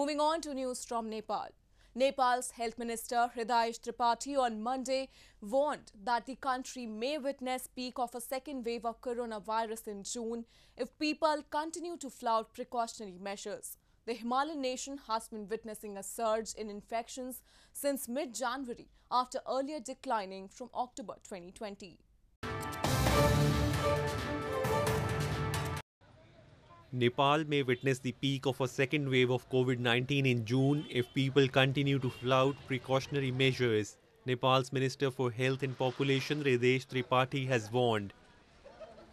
Moving on to news from Nepal. Nepal's Health Minister Hridayesh Tripathi on Monday warned that the country may witness peak of a second wave of coronavirus in June if people continue to flout precautionary measures. The Himalayan nation has been witnessing a surge in infections since mid-January after earlier declining from October 2020. Nepal may witness the peak of a second wave of COVID 19 in June if people continue to flout precautionary measures, Nepal's Minister for Health and Population Radesh Tripathi has warned.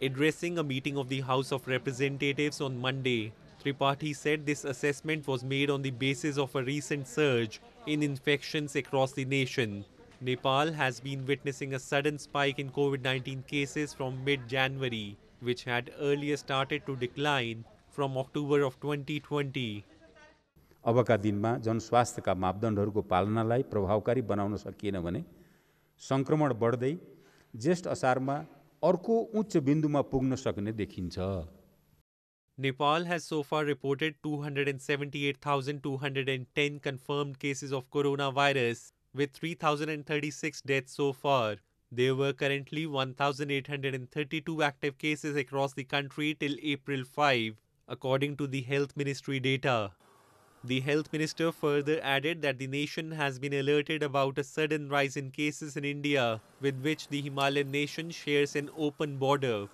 Addressing a meeting of the House of Representatives on Monday, Tripathi said this assessment was made on the basis of a recent surge in infections across the nation. Nepal has been witnessing a sudden spike in COVID 19 cases from mid January which had earlier started to decline from October of 2020. अबका दिनमा जनस्वास्थ्यका मापदण्डहरूको पालनालाई प्रभावकारी बनाउन सकिएन भने सङ्क्रमण बढ्दै ज्येष्ठ असारमा अर्को उच्च बिन्दुमा पुग्न सक्ने देखिन्छ Nepal has so far reported 278,210 confirmed cases of coronavirus with 3,036 deaths so far. There were currently 1,832 active cases across the country till April 5, according to the Health Ministry data. The Health Minister further added that the nation has been alerted about a sudden rise in cases in India, with which the Himalayan nation shares an open border.